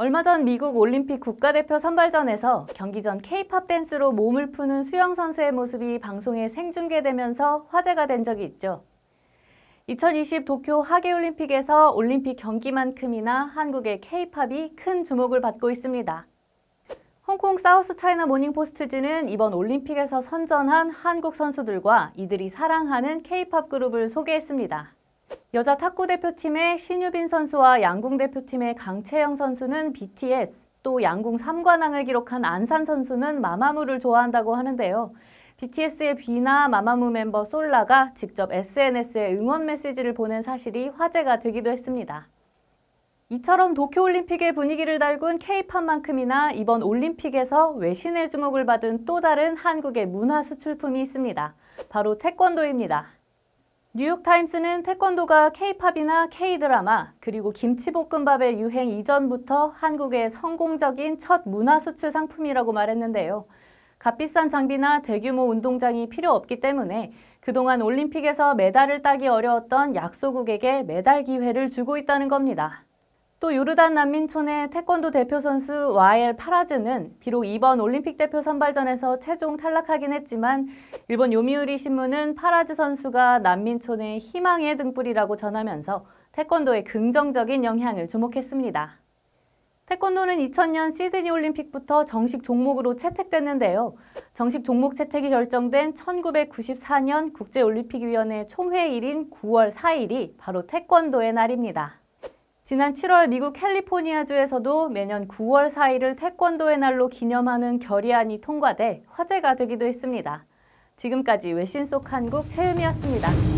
얼마 전 미국 올림픽 국가대표 선발전에서 경기 전 케이팝 댄스로 몸을 푸는 수영 선수의 모습이 방송에 생중계되면서 화제가 된 적이 있죠. 2020 도쿄 하계올림픽에서 올림픽 경기만큼이나 한국의 케이팝이 큰 주목을 받고 있습니다. 홍콩 사우스 차이나 모닝포스트지는 이번 올림픽에서 선전한 한국 선수들과 이들이 사랑하는 케이팝 그룹을 소개했습니다. 여자 탁구 대표팀의 신유빈 선수와 양궁 대표팀의 강채영 선수는 BTS, 또 양궁 3관왕을 기록한 안산 선수는 마마무를 좋아한다고 하는데요. BTS의 비나 마마무 멤버 솔라가 직접 SNS에 응원 메시지를 보낸 사실이 화제가 되기도 했습니다. 이처럼 도쿄올림픽의 분위기를 달군 케이팝만큼이나 이번 올림픽에서 외신의 주목을 받은 또 다른 한국의 문화 수출품이 있습니다. 바로 태권도입니다. 뉴욕타임스는 태권도가 케이팝이나 케이드라마 그리고 김치볶음밥의 유행 이전부터 한국의 성공적인 첫 문화 수출 상품이라고 말했는데요. 값비싼 장비나 대규모 운동장이 필요 없기 때문에 그동안 올림픽에서 메달을 따기 어려웠던 약소국에게 메달 기회를 주고 있다는 겁니다. 또 요르단 난민촌의 태권도 대표 선수 와엘 파라즈는 비록 이번 올림픽 대표 선발전에서 최종 탈락하긴 했지만 일본 요미우리 신문은 파라즈 선수가 난민촌의 희망의 등불이라고 전하면서 태권도의 긍정적인 영향을 주목했습니다. 태권도는 2000년 시드니 올림픽부터 정식 종목으로 채택됐는데요. 정식 종목 채택이 결정된 1994년 국제올림픽위원회 총회일인 9월 4일이 바로 태권도의 날입니다. 지난 7월 미국 캘리포니아주에서도 매년 9월 4일을 태권도의 날로 기념하는 결의안이 통과돼 화제가 되기도 했습니다. 지금까지 외신 속 한국 최유미였습니다.